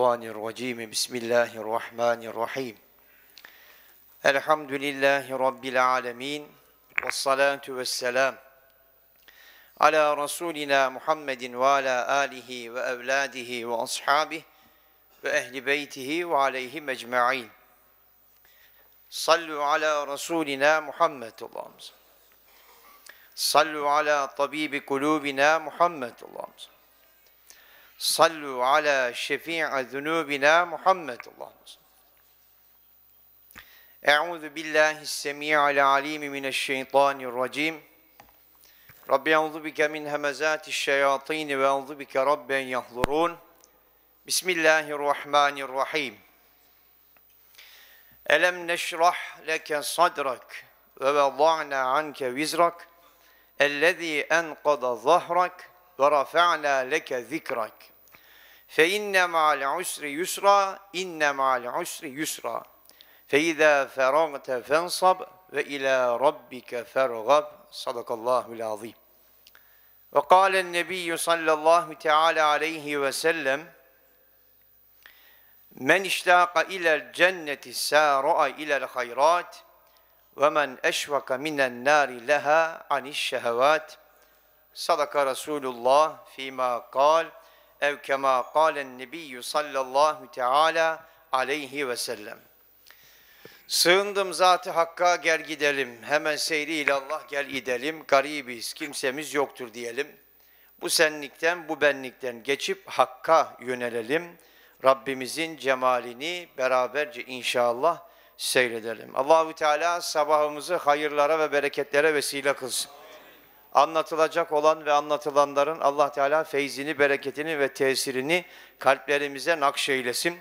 الشيطان الرجيم بسم الله الرحمن الرحيم الحمد لله رب العالمين والصلاة والسلام على رسولنا محمد وعلى آله وأولاده وأصحابه وأهل بيته وعليهم أجمعين صلوا على رسولنا محمد اللهم صلوا على طبيب قلوبنا محمد اللهم صلوا Sallu ala şefi'a zunubina Muhammed Allah'ım. Euzu billahi semi'al alim mineşşeytanirracim. Rabbi euzu bike min hemezati şeyatin ve euzu bike rabben yahdurun. Bismillahirrahmanirrahim. Elem neşrah leke sadrak ve vada'na anke vizrak ellezî enkada zahrak ورفعنا لك ذكرك فإن مع العسر يسرا إن مع العسر يسرا فإذا فرغت فانصب وإلى ربك فارغب صدق الله العظيم وقال النبي صلى الله تعالى عليه وسلم من اشتاق إلى الجنة سارع إلى الخيرات ومن أشفق من النار لها عن الشهوات sadaka Resulullah fîmâ kal ev kemâ kâlen nebiyyü sallallahu teâlâ aleyhi ve sellem. Sığındım zatı hakka gel gidelim. Hemen seyri Allah gel gidelim. Garibiz, kimsemiz yoktur diyelim. Bu senlikten, bu benlikten geçip hakka yönelelim. Rabbimizin cemalini beraberce inşallah seyredelim. Allahu Teala sabahımızı hayırlara ve bereketlere vesile kılsın anlatılacak olan ve anlatılanların Allah Teala feyzini, bereketini ve tesirini kalplerimize nakşeylesin.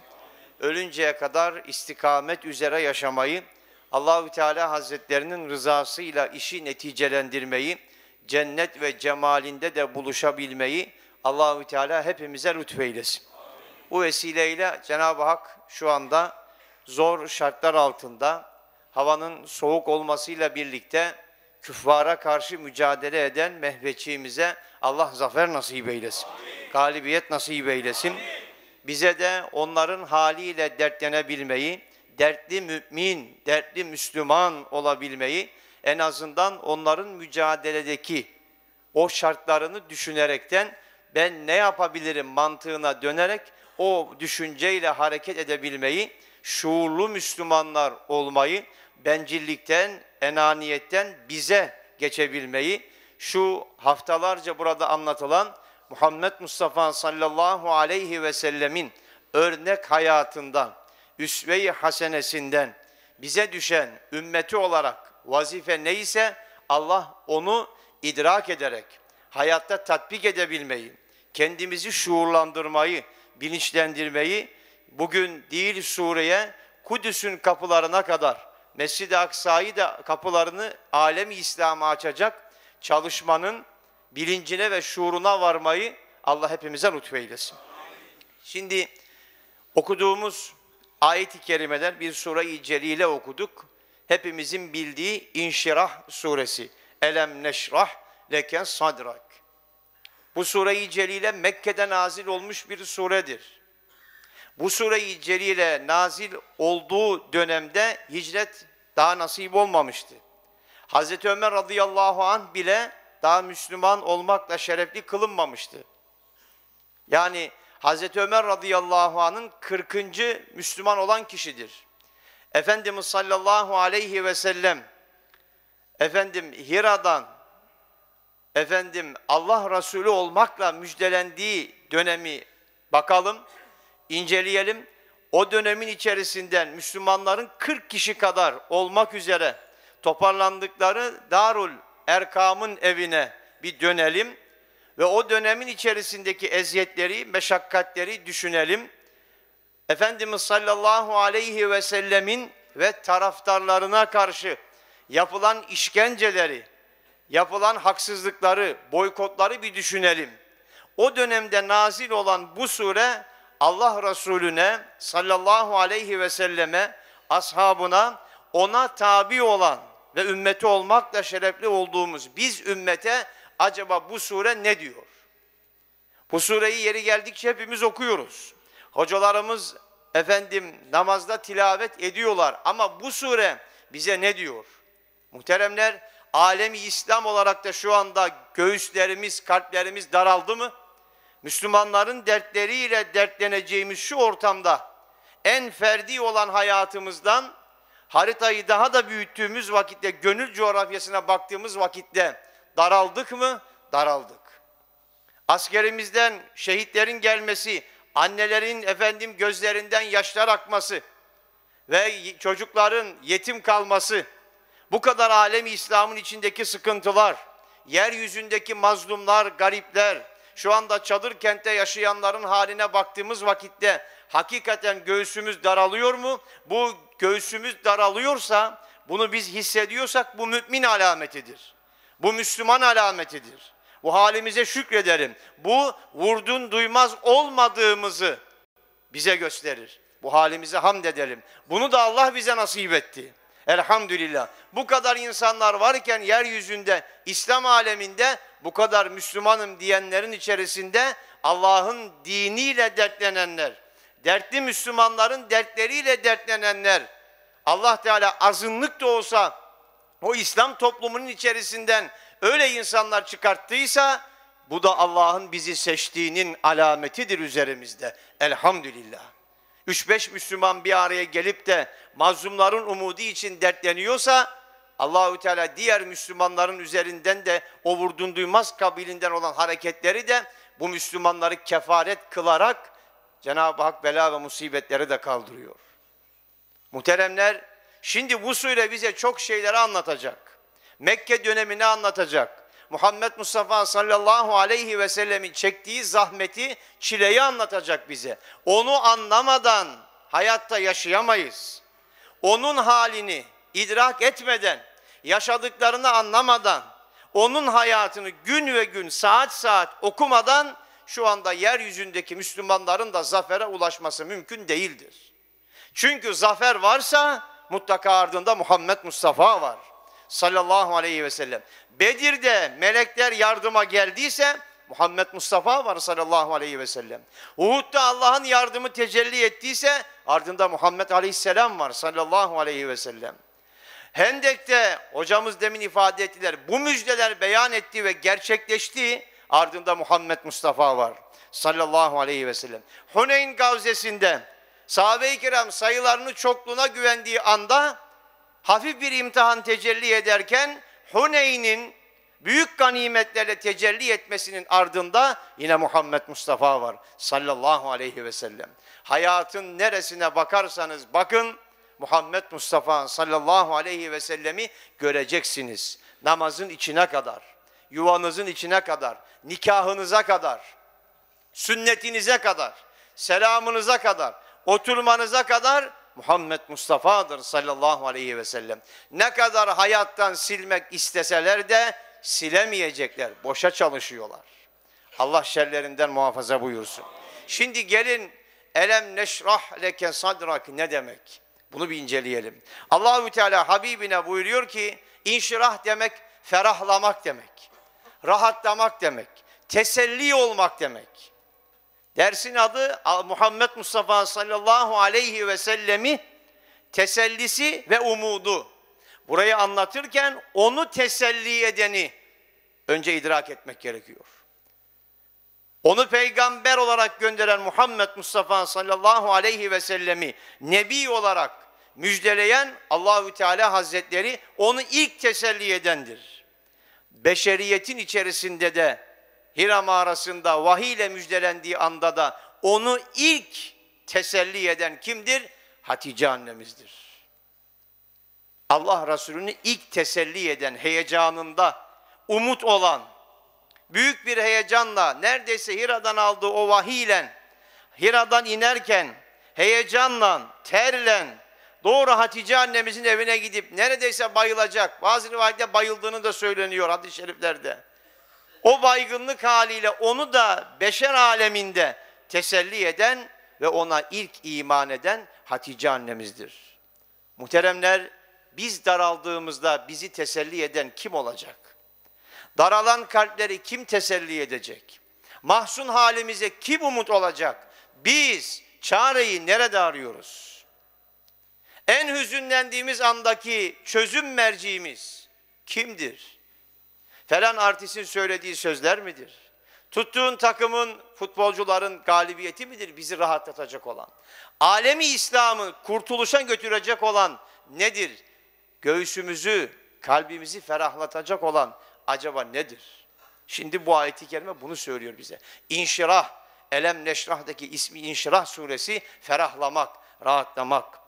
Ölünceye kadar istikamet üzere yaşamayı, Allahü Teala Hazretlerinin rızasıyla işi neticelendirmeyi, cennet ve cemalinde de buluşabilmeyi Allahü Teala hepimize lütfeylesin. Bu vesileyle Cenab-ı Hak şu anda zor şartlar altında havanın soğuk olmasıyla birlikte küffara karşı mücadele eden mehveçiğimize Allah zafer nasip eylesin. Amin. Galibiyet nasip eylesin. Amin. Bize de onların haliyle dertlenebilmeyi, dertli mümin, dertli Müslüman olabilmeyi, en azından onların mücadeledeki o şartlarını düşünerekten ben ne yapabilirim mantığına dönerek o düşünceyle hareket edebilmeyi, şuurlu Müslümanlar olmayı, bencillikten, enaniyetten bize geçebilmeyi şu haftalarca burada anlatılan Muhammed Mustafa sallallahu aleyhi ve sellemin örnek hayatından, üsve-i hasenesinden bize düşen ümmeti olarak vazife neyse Allah onu idrak ederek hayatta tatbik edebilmeyi, kendimizi şuurlandırmayı, bilinçlendirmeyi bugün değil sureye, Kudüs'ün kapılarına kadar Mescid-i Aksa'yı da kapılarını alemi İslam'a açacak çalışmanın bilincine ve şuuruna varmayı Allah hepimize lütfeylesin. Şimdi okuduğumuz ayet-i kerimeler bir sure-i celile okuduk. Hepimizin bildiği İnşirah suresi. Elem neşrah leken sadrak. Bu sure-i celile Mekke'de nazil olmuş bir suredir bu sure-i celile nazil olduğu dönemde hicret daha nasip olmamıştı. Hz. Ömer radıyallahu an bile daha Müslüman olmakla şerefli kılınmamıştı. Yani Hz. Ömer radıyallahu anın 40. Müslüman olan kişidir. Efendimiz sallallahu aleyhi ve sellem efendim Hira'dan efendim Allah Resulü olmakla müjdelendiği dönemi bakalım inceleyelim. O dönemin içerisinden Müslümanların 40 kişi kadar olmak üzere toparlandıkları Darul Erkam'ın evine bir dönelim ve o dönemin içerisindeki eziyetleri, meşakkatleri düşünelim. Efendimiz sallallahu aleyhi ve sellemin ve taraftarlarına karşı yapılan işkenceleri, yapılan haksızlıkları, boykotları bir düşünelim. O dönemde nazil olan bu sure Allah Resulüne sallallahu aleyhi ve selleme, ashabına, ona tabi olan ve ümmeti olmakla şerefli olduğumuz biz ümmete acaba bu sure ne diyor? Bu sureyi yeri geldikçe hepimiz okuyoruz. Hocalarımız efendim namazda tilavet ediyorlar ama bu sure bize ne diyor? Muhteremler, alemi İslam olarak da şu anda göğüslerimiz, kalplerimiz daraldı mı? Müslümanların dertleriyle dertleneceğimiz şu ortamda en ferdi olan hayatımızdan haritayı daha da büyüttüğümüz vakitte, gönül coğrafyasına baktığımız vakitte daraldık mı? Daraldık. Askerimizden şehitlerin gelmesi, annelerin efendim gözlerinden yaşlar akması ve çocukların yetim kalması, bu kadar alem İslam'ın içindeki sıkıntılar, yeryüzündeki mazlumlar, garipler, şu anda çadır kentte yaşayanların haline baktığımız vakitte hakikaten göğsümüz daralıyor mu? Bu göğsümüz daralıyorsa, bunu biz hissediyorsak bu mümin alametidir. Bu Müslüman alametidir. Bu halimize şükredelim. Bu vurdun duymaz olmadığımızı bize gösterir. Bu halimize hamd edelim. Bunu da Allah bize nasip etti. Elhamdülillah. Bu kadar insanlar varken yeryüzünde, İslam aleminde bu kadar Müslümanım diyenlerin içerisinde Allah'ın diniyle dertlenenler, dertli Müslümanların dertleriyle dertlenenler, Allah Teala azınlık da olsa o İslam toplumunun içerisinden öyle insanlar çıkarttıysa bu da Allah'ın bizi seçtiğinin alametidir üzerimizde. Elhamdülillah. 3-5 Müslüman bir araya gelip de mazlumların umudu için dertleniyorsa Allahü Teala diğer Müslümanların üzerinden de o vurdun duymaz kabilinden olan hareketleri de bu Müslümanları kefaret kılarak Cenab-ı Hak bela ve musibetleri de kaldırıyor. Muhteremler, şimdi bu sure bize çok şeyleri anlatacak. Mekke dönemini anlatacak. Muhammed Mustafa sallallahu aleyhi ve sellemin çektiği zahmeti, çileyi anlatacak bize. Onu anlamadan hayatta yaşayamayız. Onun halini idrak etmeden, yaşadıklarını anlamadan, onun hayatını gün ve gün, saat saat okumadan şu anda yeryüzündeki Müslümanların da zafere ulaşması mümkün değildir. Çünkü zafer varsa mutlaka ardında Muhammed Mustafa var sallallahu aleyhi ve sellem. Bedir'de melekler yardıma geldiyse Muhammed Mustafa var sallallahu aleyhi ve sellem. Uhud'da Allah'ın yardımı tecelli ettiyse ardında Muhammed aleyhisselam var sallallahu aleyhi ve sellem. Hendek'te hocamız demin ifade ettiler. Bu müjdeler beyan etti ve gerçekleşti. Ardında Muhammed Mustafa var sallallahu aleyhi ve sellem. Huneyn gavzesinde sahabe-i kiram sayılarını çokluğuna güvendiği anda hafif bir imtihan tecelli ederken Huneyn'in büyük ganimetlerle tecelli etmesinin ardında yine Muhammed Mustafa var sallallahu aleyhi ve sellem. Hayatın neresine bakarsanız bakın Muhammed Mustafa sallallahu aleyhi ve sellemi göreceksiniz. Namazın içine kadar, yuvanızın içine kadar, nikahınıza kadar, sünnetinize kadar, selamınıza kadar, oturmanıza kadar Muhammed Mustafa'dır sallallahu aleyhi ve sellem. Ne kadar hayattan silmek isteseler de silemeyecekler. Boşa çalışıyorlar. Allah şerlerinden muhafaza buyursun. Şimdi gelin elem neşrah leke sadrak ne demek? Bunu bir inceleyelim. Allahü Teala Habibine buyuruyor ki inşirah demek ferahlamak demek. Rahatlamak demek. Teselli olmak demek. Dersin adı Muhammed Mustafa sallallahu aleyhi ve sellemi tesellisi ve umudu. Burayı anlatırken onu teselli edeni önce idrak etmek gerekiyor. Onu peygamber olarak gönderen Muhammed Mustafa sallallahu aleyhi ve sellemi nebi olarak müjdeleyen Allahü Teala Hazretleri onu ilk teselli edendir. Beşeriyetin içerisinde de Hira mağarasında vahiy ile müjdelendiği anda da onu ilk teselli eden kimdir? Hatice annemizdir. Allah Resulü'nü ilk teselli eden, heyecanında, umut olan, büyük bir heyecanla, neredeyse Hira'dan aldığı o vahiyle, Hira'dan inerken, heyecanla, terlen, doğru Hatice annemizin evine gidip neredeyse bayılacak, bazı rivayette bayıldığını da söyleniyor hadis-i şeriflerde o baygınlık haliyle onu da beşer aleminde teselli eden ve ona ilk iman eden Hatice annemizdir. Muhteremler, biz daraldığımızda bizi teselli eden kim olacak? Daralan kalpleri kim teselli edecek? Mahzun halimize kim umut olacak? Biz çareyi nerede arıyoruz? En hüzünlendiğimiz andaki çözüm merciğimiz kimdir? Falan artistin söylediği sözler midir? Tuttuğun takımın, futbolcuların galibiyeti midir bizi rahatlatacak olan? Alemi İslam'ı kurtuluşa götürecek olan nedir? Göğsümüzü, kalbimizi ferahlatacak olan acaba nedir? Şimdi bu ayeti kerime bunu söylüyor bize. İnşirah, Elem Neşrah'daki ismi İnşirah suresi ferahlamak, rahatlamak.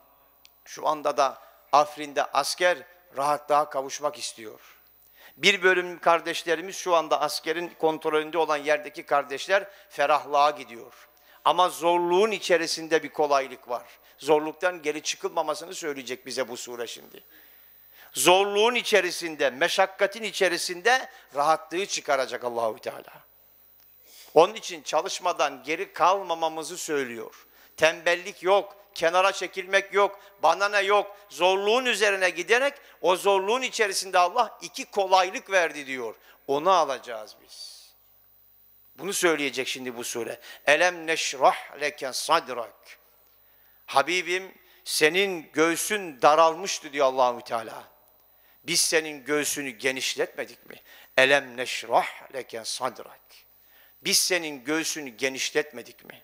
Şu anda da Afrin'de asker rahatlığa kavuşmak istiyor. Bir bölüm kardeşlerimiz şu anda askerin kontrolünde olan yerdeki kardeşler ferahlığa gidiyor. Ama zorluğun içerisinde bir kolaylık var. Zorluktan geri çıkılmamasını söyleyecek bize bu sure şimdi. Zorluğun içerisinde, meşakkatin içerisinde rahatlığı çıkaracak Allahu Teala. Onun için çalışmadan geri kalmamamızı söylüyor. Tembellik yok, kenara çekilmek yok, bana ne yok. Zorluğun üzerine giderek o zorluğun içerisinde Allah iki kolaylık verdi diyor. Onu alacağız biz. Bunu söyleyecek şimdi bu sure. Elem neşrah leken sadrak. Habibim senin göğsün daralmıştı diyor Allahu Teala. Biz senin göğsünü genişletmedik mi? Elem neşrah leken sadrak. Biz senin göğsünü genişletmedik mi?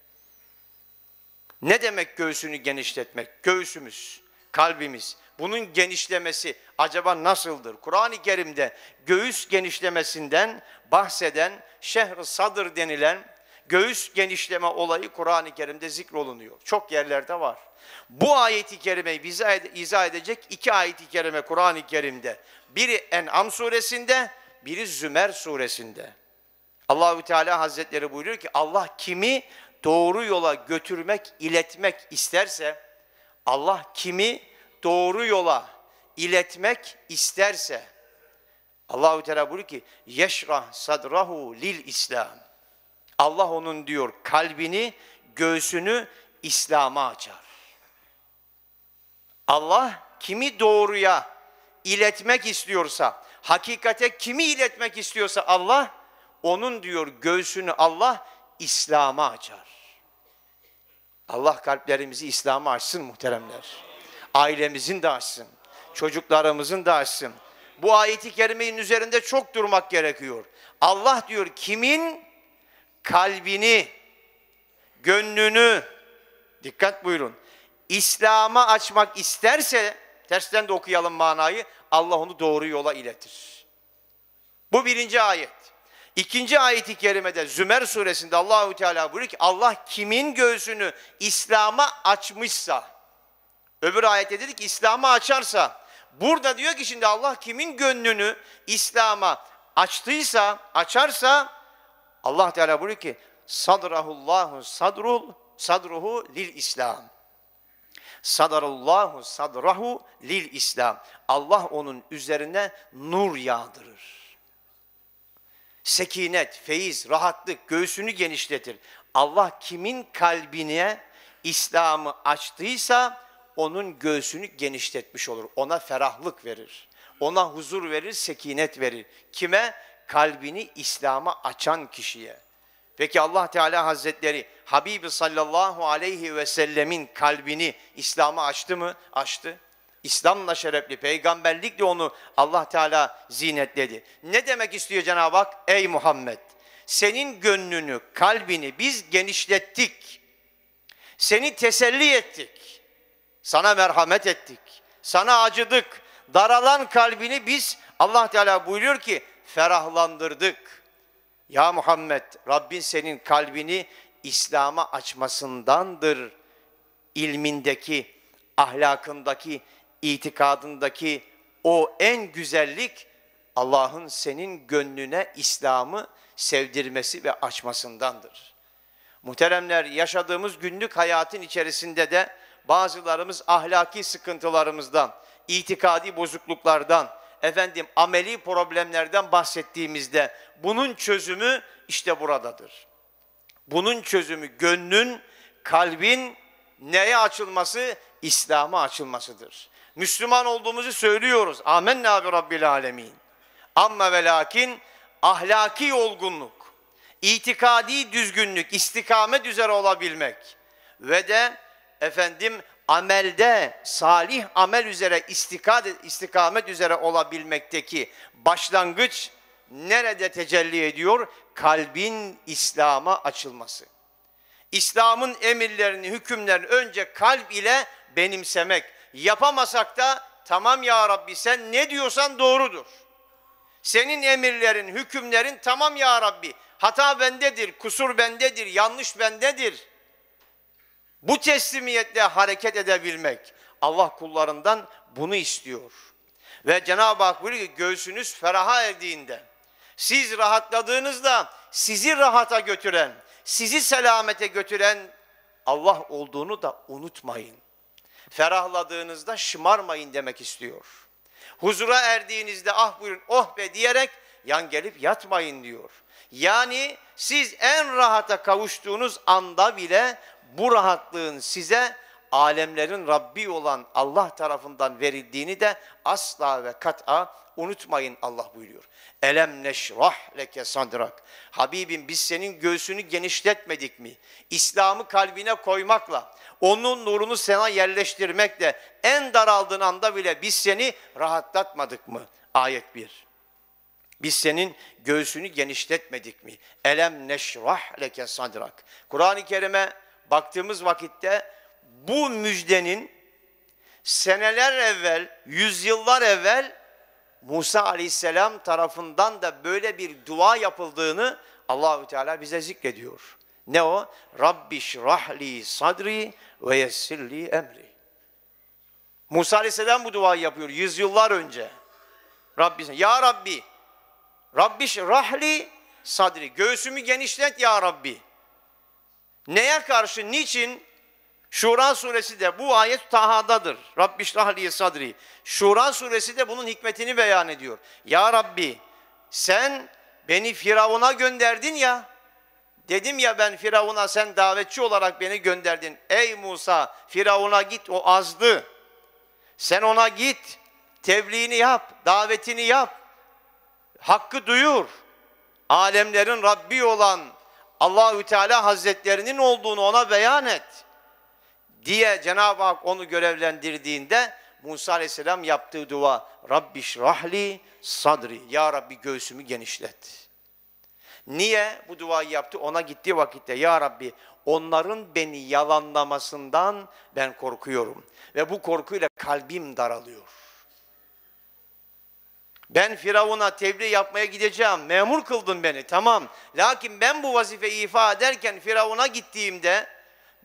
Ne demek göğsünü genişletmek? Göğsümüz, kalbimiz. Bunun genişlemesi acaba nasıldır? Kur'an-ı Kerim'de göğüs genişlemesinden bahseden şehr sadır denilen göğüs genişleme olayı Kur'an-ı Kerim'de zikrolunuyor. Çok yerlerde var. Bu ayeti kerimeyi bize izah edecek iki ayeti kerime Kur'an-ı Kerim'de. Biri En'am suresinde, biri Zümer suresinde. Allahü Teala Hazretleri buyuruyor ki Allah kimi doğru yola götürmek, iletmek isterse, Allah kimi doğru yola iletmek isterse, Allahu Teala buyuruyor ki, yeşrah sadrahu lil İslam. Allah onun diyor kalbini, göğsünü İslam'a açar. Allah kimi doğruya iletmek istiyorsa, hakikate kimi iletmek istiyorsa Allah, onun diyor göğsünü Allah İslam'a açar. Allah kalplerimizi İslam'a açsın muhteremler. Ailemizin de açsın. Çocuklarımızın da açsın. Bu ayeti kerimenin üzerinde çok durmak gerekiyor. Allah diyor kimin kalbini, gönlünü, dikkat buyurun, İslam'a açmak isterse, tersten de okuyalım manayı, Allah onu doğru yola iletir. Bu birinci ayet. İkinci ayeti kerimede Zümer suresinde Allahu Teala buyuruyor ki Allah kimin göğsünü İslam'a açmışsa öbür ayette dedi İslam'a açarsa burada diyor ki şimdi Allah kimin gönlünü İslam'a açtıysa açarsa Allah Teala buyuruyor ki sadrahullahu sadrul sadruhu lil İslam. Sadarallahu sadrahu lil İslam. Allah onun üzerine nur yağdırır sekinet, feyiz, rahatlık, göğsünü genişletir. Allah kimin kalbine İslam'ı açtıysa onun göğsünü genişletmiş olur. Ona ferahlık verir. Ona huzur verir, sekinet verir. Kime? Kalbini İslam'a açan kişiye. Peki Allah Teala Hazretleri Habibi sallallahu aleyhi ve sellemin kalbini İslam'a açtı mı? Açtı. İslam'la şerefli, peygamberlikle onu Allah Teala zinetledi. Ne demek istiyor Cenab-ı Hak? Ey Muhammed! Senin gönlünü, kalbini biz genişlettik. Seni teselli ettik. Sana merhamet ettik. Sana acıdık. Daralan kalbini biz Allah Teala buyuruyor ki ferahlandırdık. Ya Muhammed Rabbin senin kalbini İslam'a açmasındandır ilmindeki, ahlakındaki itikadındaki o en güzellik Allah'ın senin gönlüne İslam'ı sevdirmesi ve açmasındandır. Muhteremler yaşadığımız günlük hayatın içerisinde de bazılarımız ahlaki sıkıntılarımızdan, itikadi bozukluklardan, efendim ameli problemlerden bahsettiğimizde bunun çözümü işte buradadır. Bunun çözümü gönlün, kalbin neye açılması? İslam'a açılmasıdır. Müslüman olduğumuzu söylüyoruz. Amin, bi Rabbil alemin. Amma ve lakin ahlaki olgunluk, itikadi düzgünlük, istikamet üzere olabilmek ve de efendim amelde, salih amel üzere istikad, istikamet üzere olabilmekteki başlangıç nerede tecelli ediyor? Kalbin İslam'a açılması. İslam'ın emirlerini, hükümlerini önce kalp ile benimsemek, Yapamasak da tamam ya Rabbi sen ne diyorsan doğrudur. Senin emirlerin, hükümlerin tamam ya Rabbi. Hata bendedir, kusur bendedir, yanlış bendedir. Bu teslimiyetle hareket edebilmek Allah kullarından bunu istiyor. Ve Cenab-ı Hak buyuruyor ki göğsünüz feraha erdiğinde, siz rahatladığınızda sizi rahata götüren, sizi selamete götüren Allah olduğunu da unutmayın ferahladığınızda şımarmayın demek istiyor. Huzura erdiğinizde ah buyurun oh be diyerek yan gelip yatmayın diyor. Yani siz en rahata kavuştuğunuz anda bile bu rahatlığın size alemlerin Rabbi olan Allah tarafından verildiğini de asla ve kat'a unutmayın Allah buyuruyor. Elem neşrah leke sadrak. Habibim biz senin göğsünü genişletmedik mi? İslam'ı kalbine koymakla, onun nurunu sana yerleştirmekle en daraldığın anda bile biz seni rahatlatmadık mı? Ayet 1. Biz senin göğsünü genişletmedik mi? Elem neşrah leke sadrak. Kur'an-ı Kerim'e baktığımız vakitte bu müjdenin seneler evvel, yüzyıllar evvel Musa aleyhisselam tarafından da böyle bir dua yapıldığını Allahü Teala bize zikrediyor. Ne o? Rabbiş rahli sadri ve yessirli emri. Musa aleyhisselam bu duayı yapıyor yüzyıllar önce. Rabbi, ya Rabbi, Rabbiş rahli sadri, göğsümü genişlet ya Rabbi. Neye karşı, niçin Şura suresi de bu ayet Taha'dadır. Rabbi şrahliye sadri. Şura suresi de bunun hikmetini beyan ediyor. Ya Rabbi sen beni Firavun'a gönderdin ya. Dedim ya ben Firavun'a sen davetçi olarak beni gönderdin. Ey Musa Firavun'a git o azdı. Sen ona git. Tebliğini yap, davetini yap. Hakkı duyur. Alemlerin Rabbi olan Allahü Teala Hazretlerinin olduğunu ona beyan et diye Cenab-ı Hak onu görevlendirdiğinde Musa Aleyhisselam yaptığı dua Rabbi Rahli, sadri Ya Rabbi göğsümü genişlet. Niye bu duayı yaptı? Ona gittiği vakitte Ya Rabbi onların beni yalanlamasından ben korkuyorum. Ve bu korkuyla kalbim daralıyor. Ben Firavun'a tebliğ yapmaya gideceğim. Memur kıldın beni tamam. Lakin ben bu vazife ifa ederken Firavun'a gittiğimde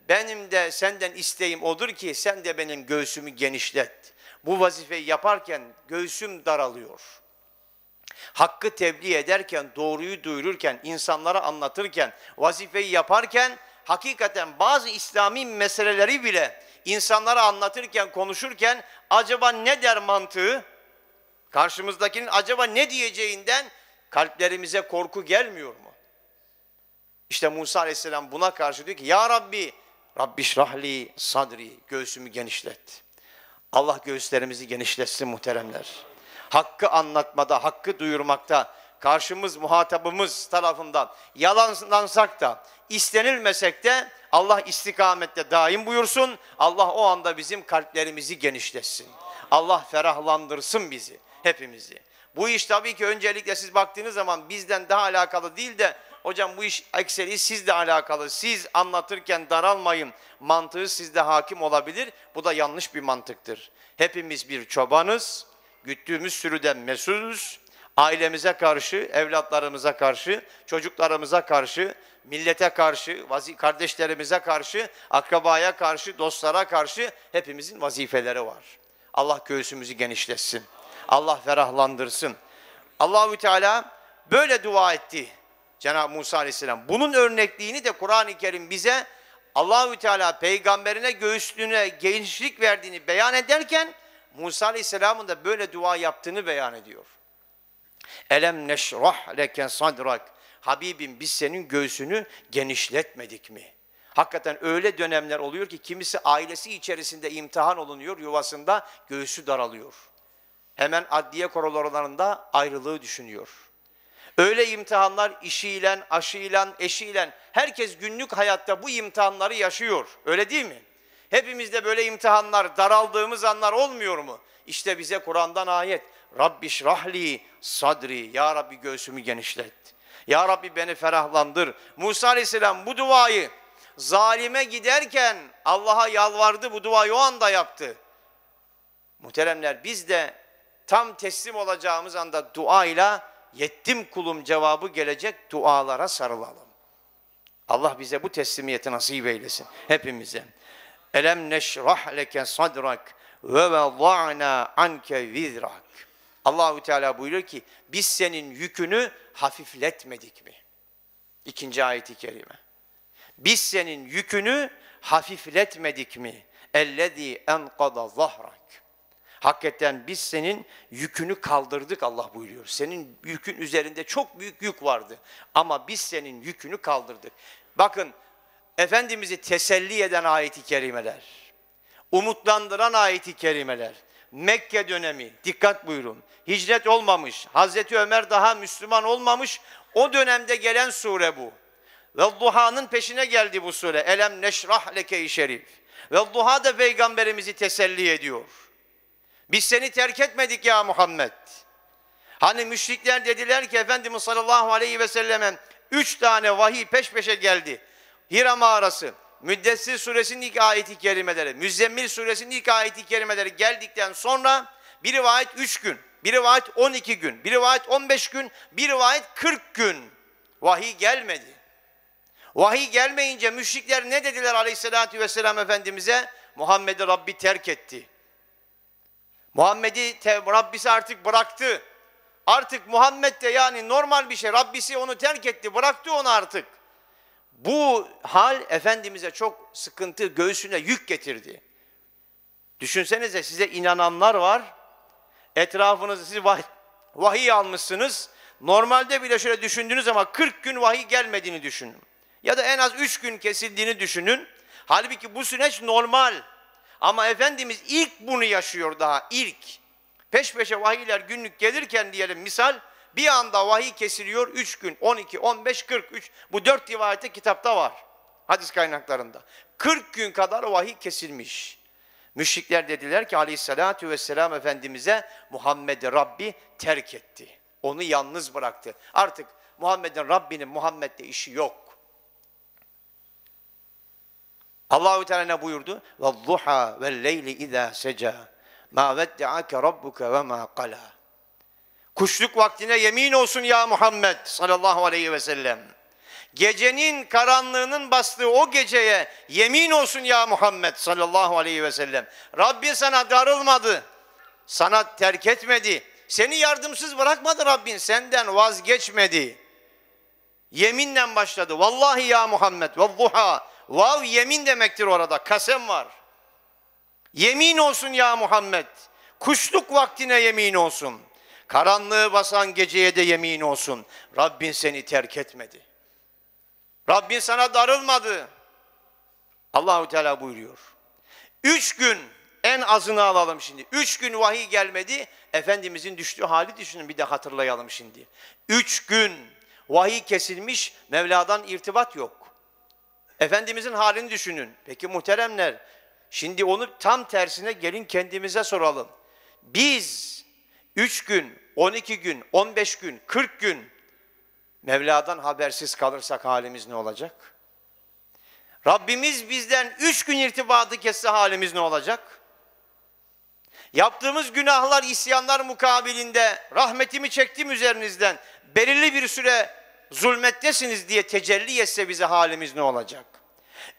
benim de senden isteğim odur ki sen de benim göğsümü genişlet. Bu vazifeyi yaparken göğsüm daralıyor. Hakkı tebliğ ederken, doğruyu duyururken, insanlara anlatırken, vazifeyi yaparken hakikaten bazı İslami meseleleri bile insanlara anlatırken, konuşurken acaba ne der mantığı, karşımızdakinin acaba ne diyeceğinden kalplerimize korku gelmiyor mu? İşte Musa Aleyhisselam buna karşı diyor ki, Ya Rabbi Rabbişrahli sadri, göğsümü genişlet. Allah göğüslerimizi genişletsin muhteremler. Hakkı anlatmada, hakkı duyurmakta, karşımız muhatabımız tarafından yalanlansak da, istenilmesek de Allah istikamette daim buyursun. Allah o anda bizim kalplerimizi genişletsin. Allah ferahlandırsın bizi, hepimizi. Bu iş tabii ki öncelikle siz baktığınız zaman bizden daha alakalı değil de hocam bu iş ekseri sizle alakalı, siz anlatırken daralmayın mantığı sizde hakim olabilir. Bu da yanlış bir mantıktır. Hepimiz bir çobanız, güttüğümüz sürüden mesulüz. Ailemize karşı, evlatlarımıza karşı, çocuklarımıza karşı, millete karşı, kardeşlerimize karşı, akrabaya karşı, dostlara karşı hepimizin vazifeleri var. Allah göğsümüzü genişletsin. Allah ferahlandırsın. Allahü Teala böyle dua etti. Cenab-ı Musa Aleyhisselam. Bunun örnekliğini de Kur'an-ı Kerim bize Allahü Teala peygamberine göğüslüğüne gençlik verdiğini beyan ederken Musa Aleyhisselam'ın da böyle dua yaptığını beyan ediyor. Elem neşrah leken sadrak. Habibim biz senin göğsünü genişletmedik mi? Hakikaten öyle dönemler oluyor ki kimisi ailesi içerisinde imtihan olunuyor, yuvasında göğsü daralıyor. Hemen adliye korolarında ayrılığı düşünüyor. Öyle imtihanlar işiyle, aşıyla, eşiyle herkes günlük hayatta bu imtihanları yaşıyor. Öyle değil mi? Hepimizde böyle imtihanlar, daraldığımız anlar olmuyor mu? İşte bize Kur'an'dan ayet. Rabbi şrahli sadri. Ya Rabbi göğsümü genişlet. Ya Rabbi beni ferahlandır. Musa Aleyhisselam bu duayı zalime giderken Allah'a yalvardı. Bu duayı o anda yaptı. Muhteremler biz de tam teslim olacağımız anda duayla yettim kulum cevabı gelecek dualara sarılalım. Allah bize bu teslimiyeti nasip eylesin hepimize. Elem neşrah leke sadrak ve veza'na anke vizrak. Allahu Teala buyuruyor ki biz senin yükünü hafifletmedik mi? İkinci ayeti kerime. Biz senin yükünü hafifletmedik mi? Ellezî enkada zahrak. Hakikaten biz senin yükünü kaldırdık Allah buyuruyor. Senin yükün üzerinde çok büyük yük vardı ama biz senin yükünü kaldırdık. Bakın Efendimiz'i teselli eden ayeti kerimeler, umutlandıran ayeti kerimeler, Mekke dönemi, dikkat buyurun, hicret olmamış, Hazreti Ömer daha Müslüman olmamış, o dönemde gelen sure bu. Ve duhanın peşine geldi bu sure. Elem neşrah leke-i şerif. Ve duha da peygamberimizi teselli ediyor. Biz seni terk etmedik ya Muhammed. Hani müşrikler dediler ki Efendimiz sallallahu aleyhi ve selleme üç tane vahiy peş peşe geldi. Hira mağarası, Müddessir suresinin ilk ayeti kerimeleri, Müzzemmil suresinin ilk ayeti kerimeleri geldikten sonra bir rivayet üç gün, bir rivayet on iki gün, bir rivayet on beş gün, bir rivayet kırk gün vahiy gelmedi. Vahiy gelmeyince müşrikler ne dediler aleyhissalatü vesselam Efendimiz'e? Muhammed'i Rabbi terk etti. Muhammed'i Rabbisi artık bıraktı. Artık Muhammed de yani normal bir şey. Rabbisi onu terk etti, bıraktı onu artık. Bu hal Efendimiz'e çok sıkıntı, göğsüne yük getirdi. Düşünsenize size inananlar var. Etrafınızı siz vah vahiy almışsınız. Normalde bile şöyle düşündünüz ama 40 gün vahiy gelmediğini düşünün. Ya da en az 3 gün kesildiğini düşünün. Halbuki bu süreç normal. Ama Efendimiz ilk bunu yaşıyor daha, ilk. Peş peşe vahiyler günlük gelirken diyelim misal, bir anda vahiy kesiliyor 3 gün, 12, 15, 43. Bu dört rivayete kitapta var, hadis kaynaklarında. 40 gün kadar vahiy kesilmiş. Müşrikler dediler ki aleyhissalatu vesselam Efendimiz'e Muhammed Rabbi terk etti. Onu yalnız bıraktı. Artık Muhammed'in Rabbinin Muhammed'le işi yok. Allahü Teala ne buyurdu? Ve zuha ve leyli iza seca. Ma veddeake Rabbuka ve ma qala. Kuşluk vaktine yemin olsun ya Muhammed sallallahu aleyhi ve sellem. Gecenin karanlığının bastığı o geceye yemin olsun ya Muhammed sallallahu aleyhi ve sellem. Rabbin sana darılmadı. Sana terk etmedi. Seni yardımsız bırakmadı Rabbin. Senden vazgeçmedi. Yeminle başladı. Vallahi ya Muhammed ve zuha Vav yemin demektir orada. Kasem var. Yemin olsun ya Muhammed. Kuşluk vaktine yemin olsun. Karanlığı basan geceye de yemin olsun. Rabbin seni terk etmedi. Rabbin sana darılmadı. Allahu Teala buyuruyor. Üç gün en azını alalım şimdi. Üç gün vahiy gelmedi. Efendimizin düştüğü hali düşünün bir de hatırlayalım şimdi. Üç gün vahiy kesilmiş, Mevla'dan irtibat yok. Efendimizin halini düşünün. Peki muhteremler, şimdi onu tam tersine gelin kendimize soralım. Biz 3 gün, 12 gün, 15 gün, 40 gün Mevla'dan habersiz kalırsak halimiz ne olacak? Rabbimiz bizden üç gün irtibatı kesse halimiz ne olacak? Yaptığımız günahlar, isyanlar mukabilinde rahmetimi çektim üzerinizden. Belirli bir süre zulmettesiniz diye tecelli etse bize halimiz ne olacak?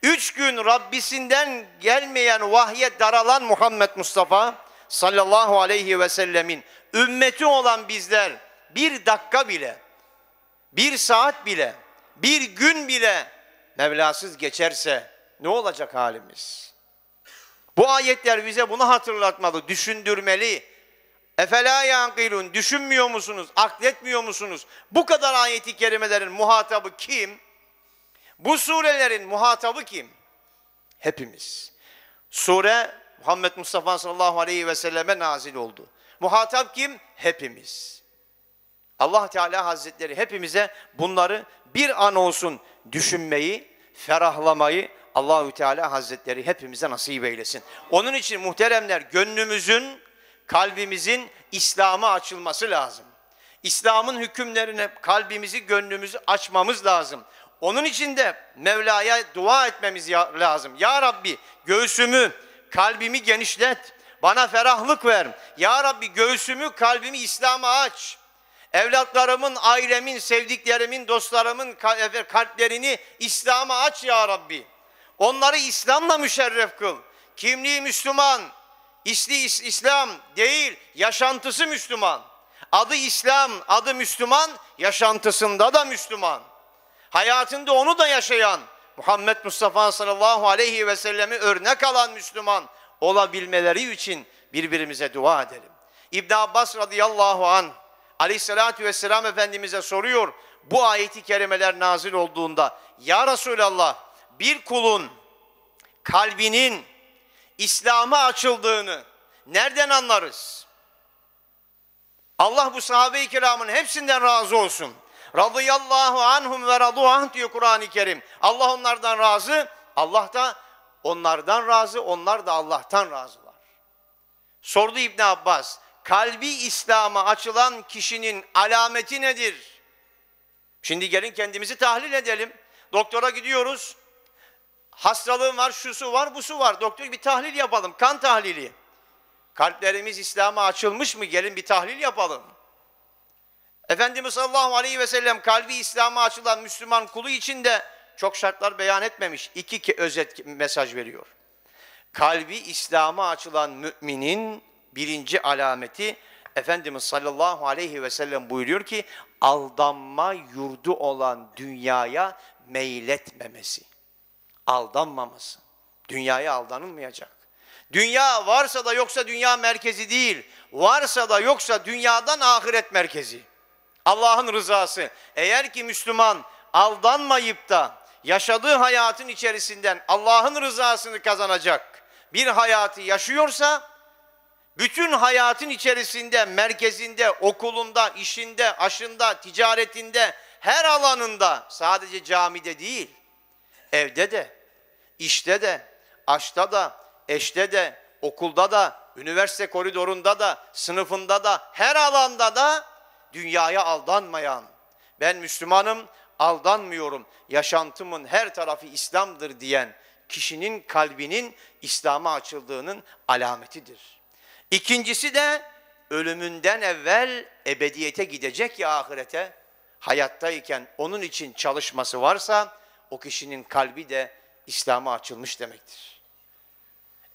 Üç gün Rabbisinden gelmeyen vahye daralan Muhammed Mustafa sallallahu aleyhi ve sellemin ümmeti olan bizler bir dakika bile, bir saat bile, bir gün bile Mevlasız geçerse ne olacak halimiz? Bu ayetler bize bunu hatırlatmalı, düşündürmeli, Efela yankilun düşünmüyor musunuz? Akletmiyor musunuz? Bu kadar ayeti kerimelerin muhatabı kim? Bu surelerin muhatabı kim? Hepimiz. Sure Muhammed Mustafa sallallahu aleyhi ve selleme nazil oldu. Muhatap kim? Hepimiz. Allah Teala Hazretleri hepimize bunları bir an olsun düşünmeyi, ferahlamayı Allahü Teala Hazretleri hepimize nasip eylesin. Onun için muhteremler gönlümüzün kalbimizin İslam'a açılması lazım. İslam'ın hükümlerine kalbimizi, gönlümüzü açmamız lazım. Onun için de Mevla'ya dua etmemiz lazım. Ya Rabbi göğsümü, kalbimi genişlet. Bana ferahlık ver. Ya Rabbi göğsümü, kalbimi İslam'a aç. Evlatlarımın, ailemin, sevdiklerimin, dostlarımın kalplerini İslam'a aç ya Rabbi. Onları İslam'la müşerref kıl. Kimliği Müslüman, İsli İslam değil, yaşantısı Müslüman. Adı İslam, adı Müslüman, yaşantısında da Müslüman. Hayatında onu da yaşayan, Muhammed Mustafa sallallahu aleyhi ve sellemi örnek alan Müslüman olabilmeleri için birbirimize dua edelim. İbn Abbas radıyallahu an Ali aleyhissalatü vesselam Efendimiz'e soruyor, bu ayeti kerimeler nazil olduğunda, Ya Resulallah bir kulun kalbinin, İslam'a açıldığını nereden anlarız? Allah bu sahabe-i kiramın hepsinden razı olsun. Radıyallahu anhum ve radu diyor Kur'an-ı Kerim. Allah onlardan razı, Allah da onlardan razı, onlar da Allah'tan razılar. Sordu İbn Abbas, kalbi İslam'a açılan kişinin alameti nedir? Şimdi gelin kendimizi tahlil edelim. Doktora gidiyoruz hastalığın var, şusu var, busu var. Doktor bir tahlil yapalım, kan tahlili. Kalplerimiz İslam'a açılmış mı? Gelin bir tahlil yapalım. Efendimiz sallallahu aleyhi ve sellem kalbi İslam'a açılan Müslüman kulu için de çok şartlar beyan etmemiş. İki özet mesaj veriyor. Kalbi İslam'a açılan müminin birinci alameti Efendimiz sallallahu aleyhi ve sellem buyuruyor ki aldanma yurdu olan dünyaya meyletmemesi aldanmaması. Dünyaya aldanılmayacak. Dünya varsa da yoksa dünya merkezi değil. Varsa da yoksa dünyadan ahiret merkezi. Allah'ın rızası. Eğer ki Müslüman aldanmayıp da yaşadığı hayatın içerisinden Allah'ın rızasını kazanacak bir hayatı yaşıyorsa bütün hayatın içerisinde, merkezinde, okulunda, işinde, aşında, ticaretinde, her alanında sadece camide değil evde de, işte de, aşta da, eşte de, okulda da, üniversite koridorunda da, sınıfında da, her alanda da dünyaya aldanmayan, ben Müslümanım, aldanmıyorum, yaşantımın her tarafı İslam'dır diyen kişinin kalbinin İslam'a açıldığının alametidir. İkincisi de ölümünden evvel ebediyete gidecek ya ahirete, hayattayken onun için çalışması varsa o kişinin kalbi de İslam'a açılmış demektir.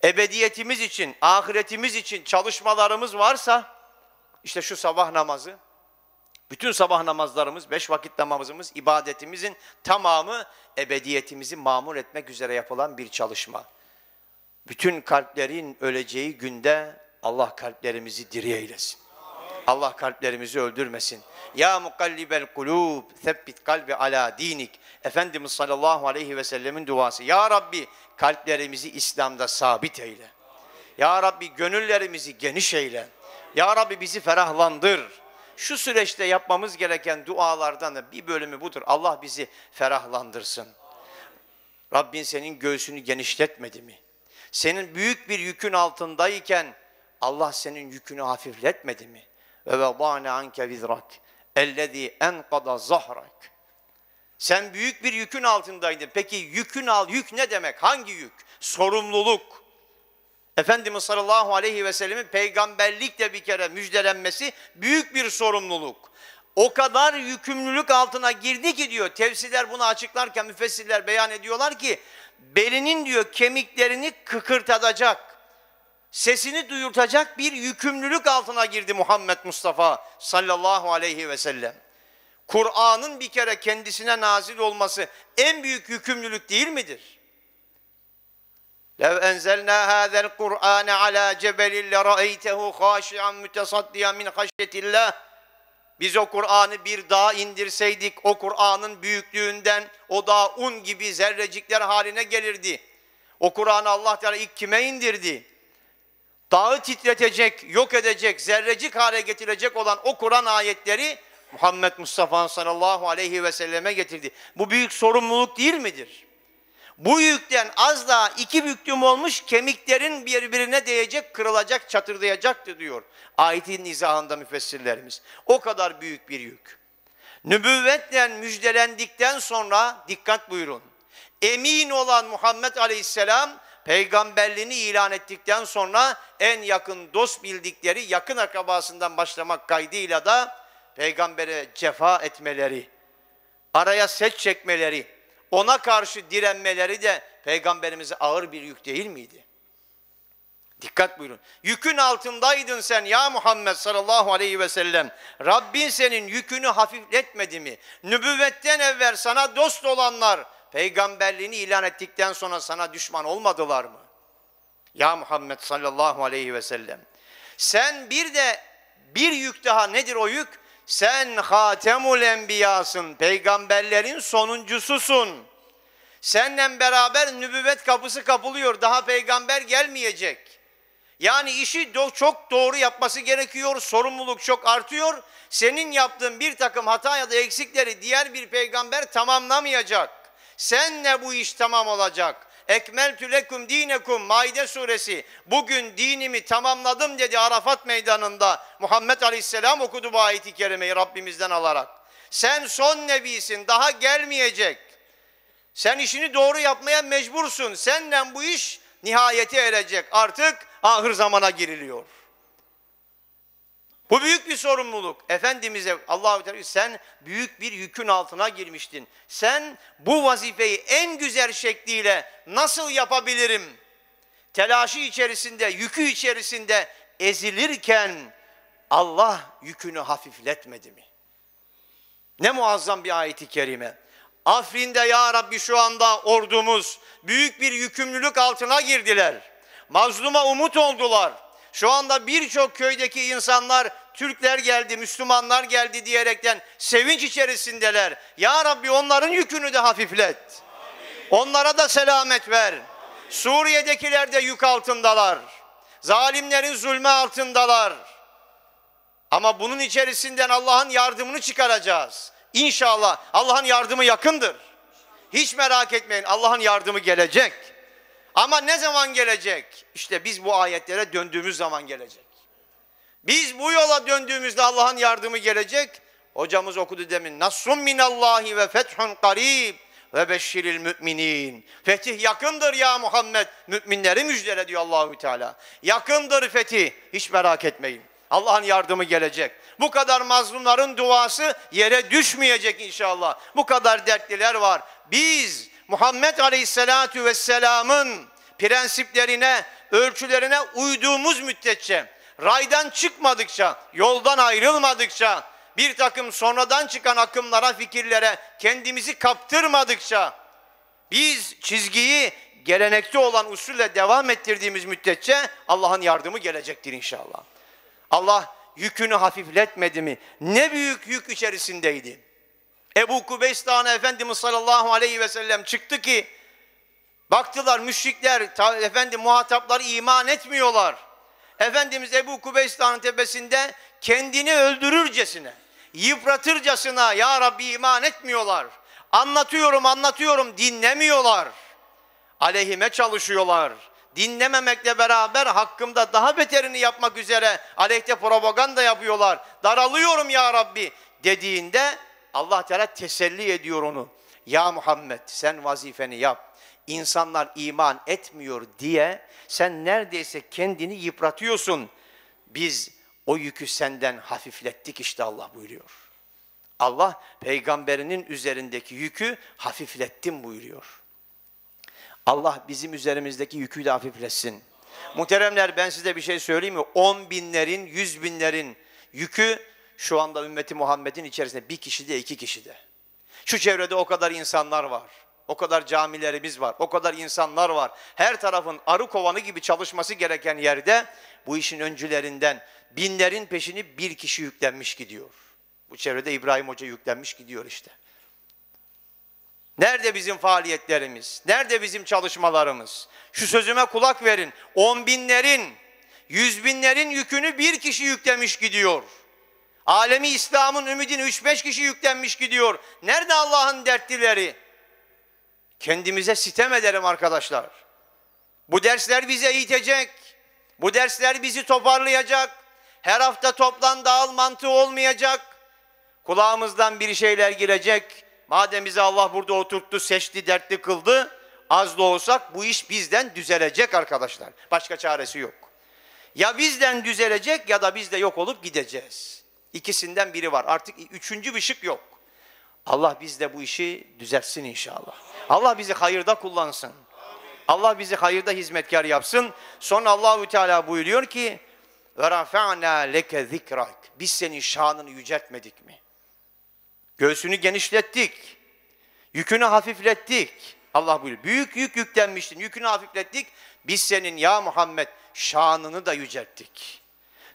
Ebediyetimiz için, ahiretimiz için çalışmalarımız varsa işte şu sabah namazı, bütün sabah namazlarımız, beş vakit namazımız, ibadetimizin tamamı ebediyetimizi mamur etmek üzere yapılan bir çalışma. Bütün kalplerin öleceği günde Allah kalplerimizi diri eylesin. Allah kalplerimizi öldürmesin. Ya mukallibel kulub, sebbit kalbi ala dinik. Efendimiz sallallahu aleyhi ve sellemin duası. Ya Rabbi kalplerimizi İslam'da sabit eyle. Ya Rabbi gönüllerimizi geniş eyle. Ya Rabbi bizi ferahlandır. Şu süreçte yapmamız gereken dualardan da bir bölümü budur. Allah bizi ferahlandırsın. Rabbin senin göğsünü genişletmedi mi? Senin büyük bir yükün altındayken Allah senin yükünü hafifletmedi mi? ve vada'ne anke vizrak ellezî enkada zahrak. Sen büyük bir yükün altındaydın. Peki yükün al, yük ne demek? Hangi yük? Sorumluluk. Efendimiz sallallahu aleyhi ve sellemin peygamberlikle bir kere müjdelenmesi büyük bir sorumluluk. O kadar yükümlülük altına girdi ki diyor, tefsirler bunu açıklarken müfessirler beyan ediyorlar ki, belinin diyor kemiklerini kıkırtacak sesini duyurtacak bir yükümlülük altına girdi Muhammed Mustafa sallallahu aleyhi ve sellem. Kur'an'ın bir kere kendisine nazil olması en büyük yükümlülük değil midir? لَوْ اَنْزَلْنَا هَذَا الْقُرْآنَ عَلَى جَبَلٍ لَرَأَيْتَهُ خَاشِعًا مُتَصَدِّيًا مِنْ خَشْيَةِ اللّٰهِ Biz o Kur'an'ı bir dağ indirseydik, o Kur'an'ın büyüklüğünden o dağ un gibi zerrecikler haline gelirdi. O Kur'an'ı Allah Teala ilk kime indirdi? dağı titretecek, yok edecek, zerrecik hale getirecek olan o Kur'an ayetleri Muhammed Mustafa sallallahu aleyhi ve selleme getirdi. Bu büyük sorumluluk değil midir? Bu yükten az daha iki büklüm olmuş kemiklerin birbirine değecek, kırılacak, çatırdayacaktı diyor. Ayetin izahında müfessirlerimiz. O kadar büyük bir yük. Nübüvvetle müjdelendikten sonra dikkat buyurun. Emin olan Muhammed Aleyhisselam peygamberliğini ilan ettikten sonra en yakın dost bildikleri yakın akrabasından başlamak kaydıyla da peygambere cefa etmeleri, araya set çekmeleri, ona karşı direnmeleri de peygamberimize ağır bir yük değil miydi? Dikkat buyurun. Yükün altındaydın sen ya Muhammed sallallahu aleyhi ve sellem. Rabbin senin yükünü hafifletmedi mi? Nübüvvetten evvel sana dost olanlar, peygamberliğini ilan ettikten sonra sana düşman olmadılar mı? Ya Muhammed sallallahu aleyhi ve sellem. Sen bir de bir yük daha nedir o yük? Sen Hatemul Enbiya'sın, peygamberlerin sonuncususun. Seninle beraber nübüvvet kapısı kapılıyor, daha peygamber gelmeyecek. Yani işi çok doğru yapması gerekiyor, sorumluluk çok artıyor. Senin yaptığın bir takım hata ya da eksikleri diğer bir peygamber tamamlamayacak. Senle bu iş tamam olacak. Ekmeltü leküm dinekum Maide suresi. Bugün dinimi tamamladım dedi Arafat meydanında. Muhammed Aleyhisselam okudu bu ayeti kerimeyi Rabbimizden alarak. Sen son nebisin daha gelmeyecek. Sen işini doğru yapmaya mecbursun. Senden bu iş nihayete erecek. Artık ahır zamana giriliyor. Bu büyük bir sorumluluk. Efendimiz'e Allah-u Teala sen büyük bir yükün altına girmiştin. Sen bu vazifeyi en güzel şekliyle nasıl yapabilirim? Telaşı içerisinde, yükü içerisinde ezilirken Allah yükünü hafifletmedi mi? Ne muazzam bir ayeti kerime. Afrin'de ya Rabbi şu anda ordumuz büyük bir yükümlülük altına girdiler. Mazluma umut oldular şu anda birçok köydeki insanlar Türkler geldi, Müslümanlar geldi diyerekten sevinç içerisindeler. Ya Rabbi onların yükünü de hafiflet. Onlara da selamet ver. Suriye'dekiler de yük altındalar. Zalimlerin zulme altındalar. Ama bunun içerisinden Allah'ın yardımını çıkaracağız. İnşallah Allah'ın yardımı yakındır. Hiç merak etmeyin Allah'ın yardımı gelecek. Ama ne zaman gelecek? İşte biz bu ayetlere döndüğümüz zaman gelecek. Biz bu yola döndüğümüzde Allah'ın yardımı gelecek. Hocamız okudu demin. Nasrun minallahi ve fethun karib ve beşiril müminin. Fetih yakındır ya Muhammed. Müminleri müjdele diyor Allahü Teala. Yakındır fetih. Hiç merak etmeyin. Allah'ın yardımı gelecek. Bu kadar mazlumların duası yere düşmeyecek inşallah. Bu kadar dertliler var. Biz Muhammed Aleyhisselatü Vesselam'ın prensiplerine, ölçülerine uyduğumuz müddetçe, raydan çıkmadıkça, yoldan ayrılmadıkça, bir takım sonradan çıkan akımlara, fikirlere kendimizi kaptırmadıkça, biz çizgiyi gelenekte olan usulle devam ettirdiğimiz müddetçe Allah'ın yardımı gelecektir inşallah. Allah yükünü hafifletmedi mi? Ne büyük yük içerisindeydi. Ebu Kubeyslan'a Efendimiz sallallahu aleyhi ve sellem çıktı ki baktılar müşrikler, ta, muhataplar iman etmiyorlar. Efendimiz Ebu Kubeyslan'ın tepesinde kendini öldürürcesine, yıpratırcasına ya Rabbi iman etmiyorlar. Anlatıyorum anlatıyorum dinlemiyorlar. Aleyhime çalışıyorlar. Dinlememekle beraber hakkımda daha beterini yapmak üzere aleyhte propaganda yapıyorlar. Daralıyorum ya Rabbi dediğinde Allah Teala teselli ediyor onu. Ya Muhammed sen vazifeni yap. İnsanlar iman etmiyor diye sen neredeyse kendini yıpratıyorsun. Biz o yükü senden hafiflettik işte Allah buyuruyor. Allah peygamberinin üzerindeki yükü hafiflettim buyuruyor. Allah bizim üzerimizdeki yükü de hafifletsin. Muhteremler ben size bir şey söyleyeyim mi? On binlerin, yüz binlerin yükü şu anda ümmeti Muhammed'in içerisinde bir kişi de iki kişi de. Şu çevrede o kadar insanlar var. O kadar camilerimiz var. O kadar insanlar var. Her tarafın arı kovanı gibi çalışması gereken yerde bu işin öncülerinden binlerin peşini bir kişi yüklenmiş gidiyor. Bu çevrede İbrahim Hoca yüklenmiş gidiyor işte. Nerede bizim faaliyetlerimiz? Nerede bizim çalışmalarımız? Şu sözüme kulak verin. On binlerin, yüz binlerin yükünü bir kişi yüklemiş gidiyor. Alemi İslam'ın ümidini üç beş kişi yüklenmiş gidiyor. Nerede Allah'ın dertlileri? Kendimize sitem edelim arkadaşlar. Bu dersler bizi eğitecek. Bu dersler bizi toparlayacak. Her hafta toplan dağıl mantığı olmayacak. Kulağımızdan bir şeyler girecek. Madem bizi Allah burada oturttu, seçti, dertli kıldı, az da olsak bu iş bizden düzelecek arkadaşlar. Başka çaresi yok. Ya bizden düzelecek ya da biz de yok olup gideceğiz. İkisinden biri var. Artık üçüncü bir şık yok. Allah biz de bu işi düzelsin inşallah. Allah bizi hayırda kullansın. Allah bizi hayırda hizmetkar yapsın. Son Allahü Teala buyuruyor ki: "Ve rafa'na leke zikrak." Biz senin şanını yüceltmedik mi? Göğsünü genişlettik. Yükünü hafiflettik. Allah buyuruyor. Büyük yük yüklenmiştin. Yükünü hafiflettik. Biz senin ya Muhammed şanını da yücelttik.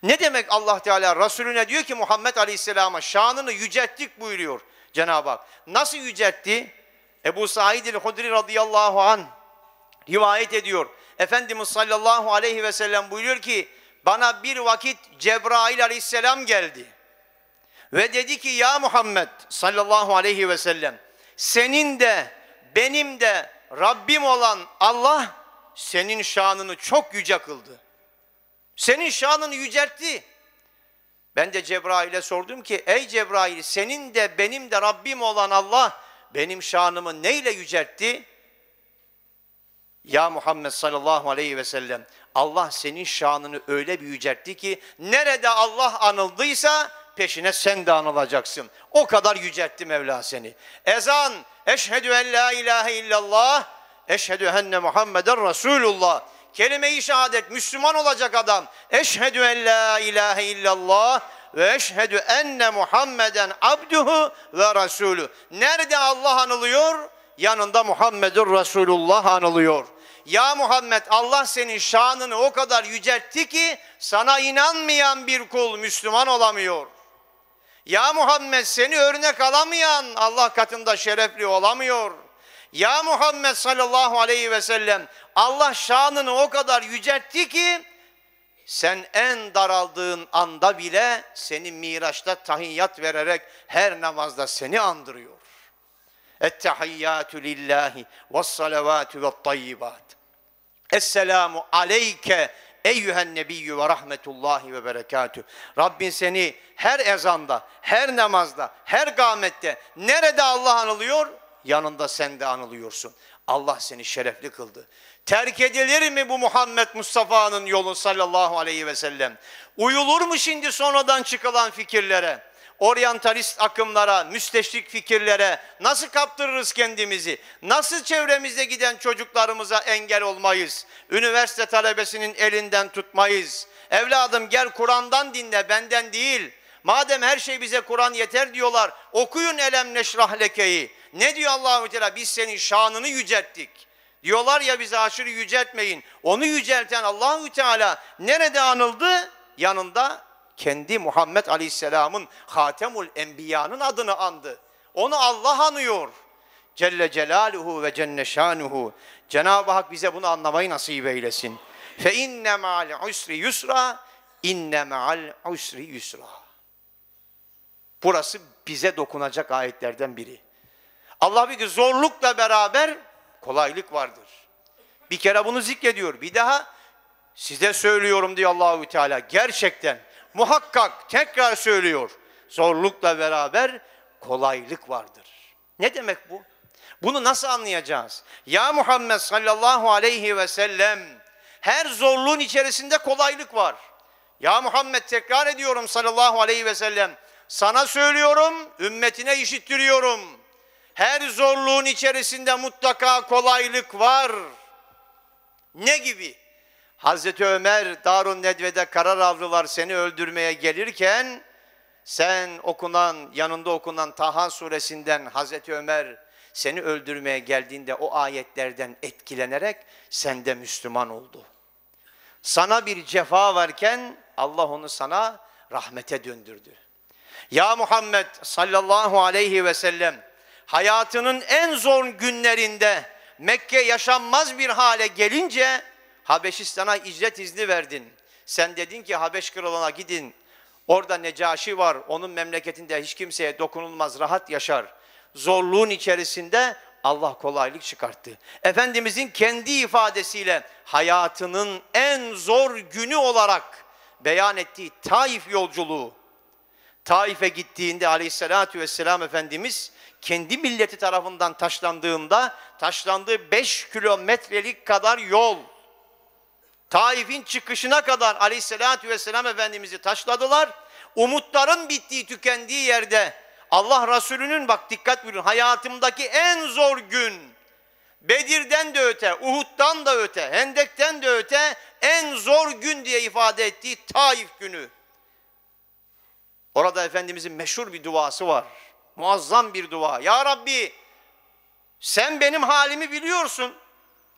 Ne demek Allah Teala Resulüne diyor ki Muhammed Aleyhisselam'a şanını yücelttik buyuruyor Cenab-ı Hak. Nasıl yüceltti? Ebu Said el-Hudri radıyallahu an rivayet ediyor. Efendimiz sallallahu aleyhi ve sellem buyuruyor ki bana bir vakit Cebrail aleyhisselam geldi. Ve dedi ki ya Muhammed sallallahu aleyhi ve sellem senin de benim de Rabbim olan Allah senin şanını çok yüce kıldı. Senin şanını yüceltti. Ben de Cebrail'e sordum ki ey Cebrail senin de benim de Rabbim olan Allah benim şanımı neyle yüceltti? Ya Muhammed sallallahu aleyhi ve sellem Allah senin şanını öyle bir yüceltti ki nerede Allah anıldıysa peşine sen de anılacaksın. O kadar yüceltti Mevla seni. Ezan, eşhedü en la ilahe illallah, eşhedü enne Muhammeden Resulullah kelime-i şehadet, Müslüman olacak adam. Eşhedü en la ilahe illallah ve eşhedü enne Muhammeden abduhu ve rasulü. Nerede Allah anılıyor? Yanında Muhammedur Resulullah anılıyor. Ya Muhammed Allah senin şanını o kadar yüceltti ki sana inanmayan bir kul Müslüman olamıyor. Ya Muhammed seni örnek alamayan Allah katında şerefli olamıyor.'' Ya Muhammed sallallahu aleyhi ve sellem Allah şanını o kadar yüceltti ki sen en daraldığın anda bile seni Miraç'ta tahiyyat vererek her namazda seni andırıyor. Ettehiyyatü lillahi ve salavatü ve tayyibat. Esselamu aleyke eyyühen nebiyyü ve rahmetullahi ve berekatü. Rabbin seni her ezanda, her namazda, her gamette, nerede Allah anılıyor? yanında sen de anılıyorsun. Allah seni şerefli kıldı. Terk edilir mi bu Muhammed Mustafa'nın yolu sallallahu aleyhi ve sellem? Uyulur mu şimdi sonradan çıkılan fikirlere? oryantalist akımlara, müsteşrik fikirlere nasıl kaptırırız kendimizi? Nasıl çevremizde giden çocuklarımıza engel olmayız? Üniversite talebesinin elinden tutmayız. Evladım gel Kur'an'dan dinle benden değil. Madem her şey bize Kur'an yeter diyorlar okuyun elem neşrah lekeyi. Ne diyor Allahu Teala? Biz senin şanını yücelttik. Diyorlar ya bizi aşırı yüceltmeyin. Onu yücelten Allahu Teala nerede anıldı? Yanında kendi Muhammed Aleyhisselam'ın Hatemul Enbiya'nın adını andı. Onu Allah anıyor. Celle Celaluhu ve Cenne Şanuhu. Cenab-ı Hak bize bunu anlamayı nasip eylesin. Fe inne ma'al usri yusra, inne ma'al usri yusra. Burası bize dokunacak ayetlerden biri. Allah bir ki zorlukla beraber kolaylık vardır. Bir kere bunu zikrediyor. Bir daha size söylüyorum diyor Allahü Teala. Gerçekten muhakkak tekrar söylüyor. Zorlukla beraber kolaylık vardır. Ne demek bu? Bunu nasıl anlayacağız? Ya Muhammed sallallahu aleyhi ve sellem her zorluğun içerisinde kolaylık var. Ya Muhammed tekrar ediyorum sallallahu aleyhi ve sellem sana söylüyorum, ümmetine işittiriyorum.'' Her zorluğun içerisinde mutlaka kolaylık var. Ne gibi? Hazreti Ömer Darun Nedve'de karar avlı seni öldürmeye gelirken sen okunan yanında okunan Taha suresinden Hazreti Ömer seni öldürmeye geldiğinde o ayetlerden etkilenerek sen de Müslüman oldu. Sana bir cefa varken Allah onu sana rahmete döndürdü. Ya Muhammed sallallahu aleyhi ve sellem hayatının en zor günlerinde Mekke yaşanmaz bir hale gelince Habeşistan'a icret izni verdin. Sen dedin ki Habeş kralına gidin. Orada Necaşi var. Onun memleketinde hiç kimseye dokunulmaz, rahat yaşar. Zorluğun içerisinde Allah kolaylık çıkarttı. Efendimizin kendi ifadesiyle hayatının en zor günü olarak beyan ettiği Taif yolculuğu. Taif'e gittiğinde aleyhissalatü vesselam Efendimiz kendi milleti tarafından taşlandığında taşlandığı 5 kilometrelik kadar yol Taif'in çıkışına kadar aleyhissalatü vesselam Efendimiz'i taşladılar. Umutların bittiği, tükendiği yerde Allah Resulü'nün bak dikkat buyurun hayatımdaki en zor gün Bedir'den de öte, Uhud'dan da öte, Hendek'ten de öte en zor gün diye ifade ettiği Taif günü. Orada Efendimizin meşhur bir duası var. Muazzam bir dua. Ya Rabbi sen benim halimi biliyorsun.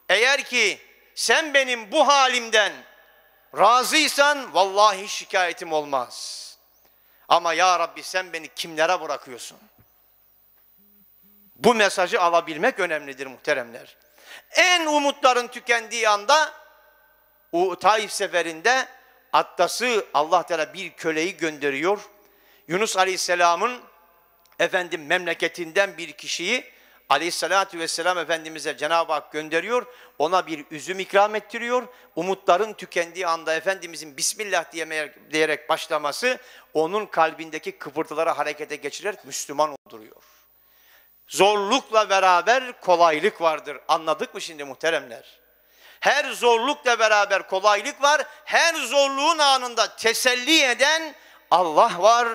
Eğer ki sen benim bu halimden razıysan vallahi şikayetim olmaz. Ama ya Rabbi sen beni kimlere bırakıyorsun? Bu mesajı alabilmek önemlidir muhteremler. En umutların tükendiği anda o Taif seferinde Attas'ı Allah Teala bir köleyi gönderiyor. Yunus Aleyhisselam'ın efendim memleketinden bir kişiyi Aleyhissalatü vesselam Efendimiz'e Cenab-ı Hak gönderiyor, ona bir üzüm ikram ettiriyor. Umutların tükendiği anda Efendimiz'in Bismillah diyerek başlaması, onun kalbindeki kıpırtıları harekete geçirerek Müslüman olduruyor. Zorlukla beraber kolaylık vardır. Anladık mı şimdi muhteremler? Her zorlukla beraber kolaylık var. Her zorluğun anında teselli eden Allah var,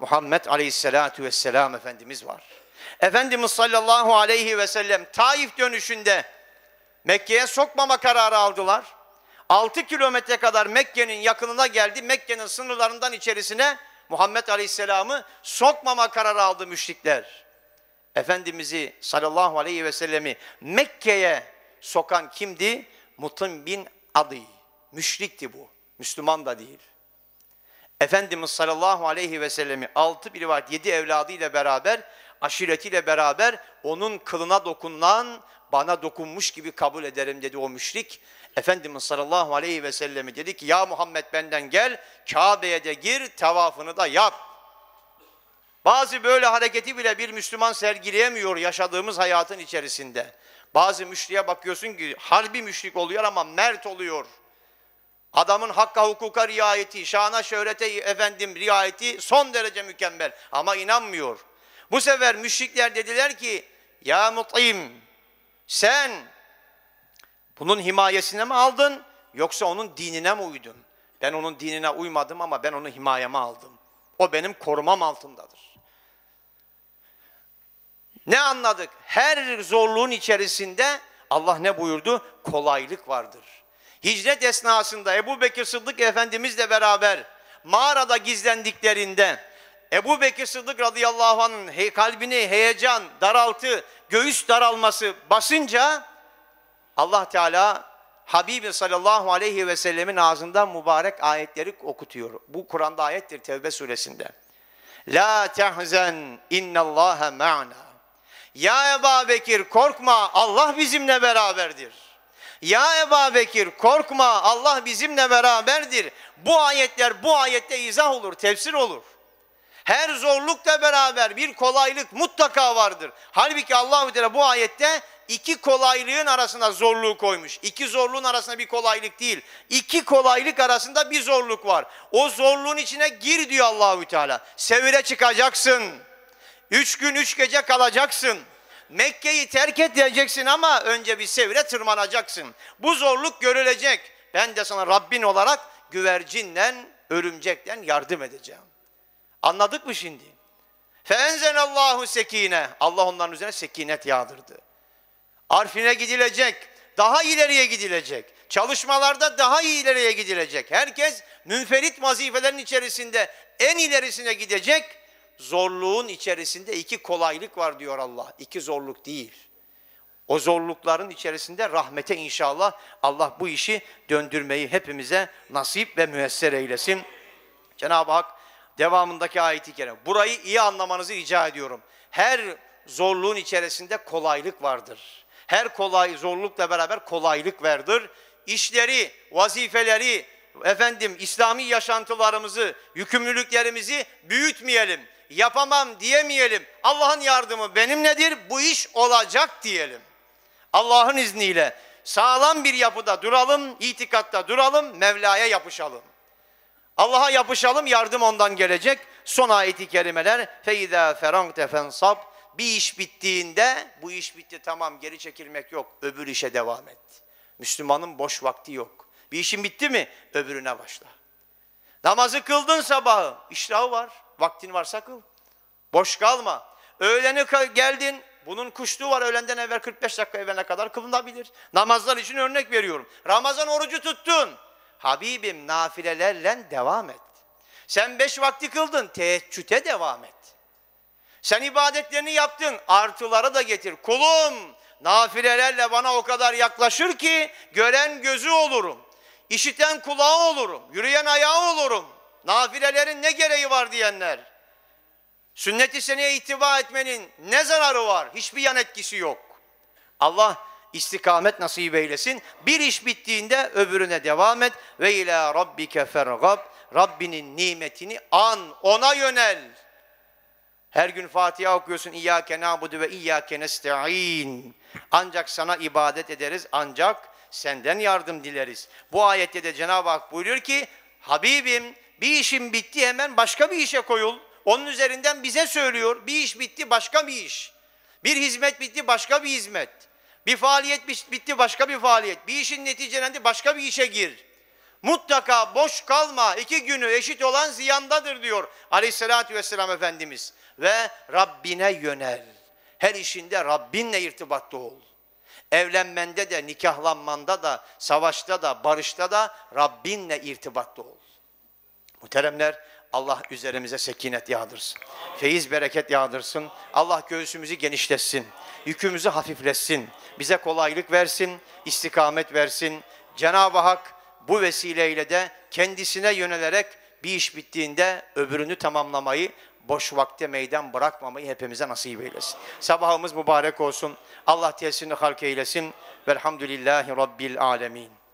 Muhammed Aleyhisselatü Vesselam Efendimiz var. Efendimiz sallallahu aleyhi ve sellem Taif dönüşünde Mekke'ye sokmama kararı aldılar. 6 kilometre kadar Mekke'nin yakınına geldi. Mekke'nin sınırlarından içerisine Muhammed Aleyhisselam'ı sokmama kararı aldı müşrikler. Efendimiz'i sallallahu aleyhi ve sellemi Mekke'ye sokan kimdi? Mutim bin Adi. Müşrikti bu. Müslüman da değil. Efendimiz sallallahu aleyhi ve sellemi altı bir var yedi evladıyla beraber, aşiretiyle beraber onun kılına dokunan bana dokunmuş gibi kabul ederim dedi o müşrik. Efendimiz sallallahu aleyhi ve sellemi dedi ki ya Muhammed benden gel Kabe'ye de gir tavafını da yap. Bazı böyle hareketi bile bir Müslüman sergileyemiyor yaşadığımız hayatın içerisinde. Bazı müşriye bakıyorsun ki harbi müşrik oluyor ama mert oluyor. Adamın hakka hukuka riayeti, şana şöhrete efendim riayeti son derece mükemmel. Ama inanmıyor. Bu sefer müşrikler dediler ki, ya mut'im sen bunun himayesine mi aldın yoksa onun dinine mi uydun? Ben onun dinine uymadım ama ben onu himayeme aldım. O benim korumam altındadır. Ne anladık? Her zorluğun içerisinde Allah ne buyurdu? Kolaylık vardır hicret esnasında Ebu Bekir Sıddık Efendimizle beraber mağarada gizlendiklerinde Ebu Bekir Sıddık radıyallahu anh'ın kalbini heyecan, daraltı, göğüs daralması basınca Allah Teala Habibi sallallahu aleyhi ve sellemin ağzından mübarek ayetleri okutuyor. Bu Kur'an'da ayettir Tevbe suresinde. La tehzen innallâhe ma'na. Ya Ebu Bekir korkma Allah bizimle beraberdir. Ya Eba Bekir korkma Allah bizimle beraberdir. Bu ayetler bu ayette izah olur, tefsir olur. Her zorlukla beraber bir kolaylık mutlaka vardır. Halbuki Allahu Teala bu ayette iki kolaylığın arasında zorluğu koymuş. İki zorluğun arasında bir kolaylık değil. İki kolaylık arasında bir zorluk var. O zorluğun içine gir diyor Allahü Teala. Sevire çıkacaksın. Üç gün üç gece kalacaksın. Mekke'yi terk edeceksin ama önce bir sevre tırmanacaksın. Bu zorluk görülecek. Ben de sana Rabbin olarak güvercinden, örümcekten yardım edeceğim. Anladık mı şimdi? Allahu sekine. Allah onların üzerine sekinet yağdırdı. Arfine gidilecek, daha ileriye gidilecek. Çalışmalarda daha iyi ileriye gidilecek. Herkes münferit vazifelerin içerisinde en ilerisine gidecek zorluğun içerisinde iki kolaylık var diyor Allah. İki zorluk değil. O zorlukların içerisinde rahmete inşallah Allah bu işi döndürmeyi hepimize nasip ve müesser eylesin. Cenab-ı Hak devamındaki ayeti kerime. Burayı iyi anlamanızı rica ediyorum. Her zorluğun içerisinde kolaylık vardır. Her kolay zorlukla beraber kolaylık vardır. İşleri, vazifeleri, efendim İslami yaşantılarımızı, yükümlülüklerimizi büyütmeyelim yapamam diyemeyelim. Allah'ın yardımı benim nedir? bu iş olacak diyelim. Allah'ın izniyle sağlam bir yapıda duralım, itikatta duralım, Mevla'ya yapışalım. Allah'a yapışalım, yardım ondan gelecek. Son ayeti kerimeler feyda ferangte fensab bir iş bittiğinde bu iş bitti tamam geri çekilmek yok. Öbür işe devam et. Müslümanın boş vakti yok. Bir işin bitti mi öbürüne başla. Namazı kıldın sabahı, işrahı var. Vaktin varsa kıl. Boş kalma. Öğlene geldin. Bunun kuşluğu var öğlenden evvel 45 dakika evveline kadar kılınabilir. Namazlar için örnek veriyorum. Ramazan orucu tuttun. Habibim nafilelerle devam et. Sen beş vakti kıldın. Teheccüde devam et. Sen ibadetlerini yaptın. Artıları da getir. Kulum nafilelerle bana o kadar yaklaşır ki gören gözü olurum. İşiten kulağı olurum. Yürüyen ayağı olurum nafilelerin ne gereği var diyenler, sünnet-i seneye itiba etmenin ne zararı var? Hiçbir yan etkisi yok. Allah istikamet nasip eylesin. Bir iş bittiğinde öbürüne devam et. Ve ila rabbike fergab. Rabbinin nimetini an, ona yönel. Her gün Fatiha okuyorsun. İyyâke nâbudu ve iyyâke nesta'in. Ancak sana ibadet ederiz, ancak senden yardım dileriz. Bu ayette de Cenab-ı Hak buyuruyor ki, Habibim bir işin bitti hemen başka bir işe koyul. Onun üzerinden bize söylüyor. Bir iş bitti başka bir iş. Bir hizmet bitti başka bir hizmet. Bir faaliyet bitti başka bir faaliyet. Bir işin neticelendi başka bir işe gir. Mutlaka boş kalma. İki günü eşit olan ziyandadır diyor aleyhissalatü vesselam Efendimiz. Ve Rabbine yönel. Her işinde Rabbinle irtibatta ol. Evlenmende de, nikahlanmanda da, savaşta da, barışta da Rabbinle irtibatta ol. Muhteremler, Allah üzerimize sekinet yağdırsın. Feyiz bereket yağdırsın. Allah göğsümüzü genişletsin. Yükümüzü hafifletsin. Bize kolaylık versin, istikamet versin. Cenab-ı Hak bu vesileyle de kendisine yönelerek bir iş bittiğinde öbürünü tamamlamayı, boş vakte meydan bırakmamayı hepimize nasip eylesin. Sabahımız mübarek olsun. Allah tesirli halk eylesin. Velhamdülillahi Rabbil alemin.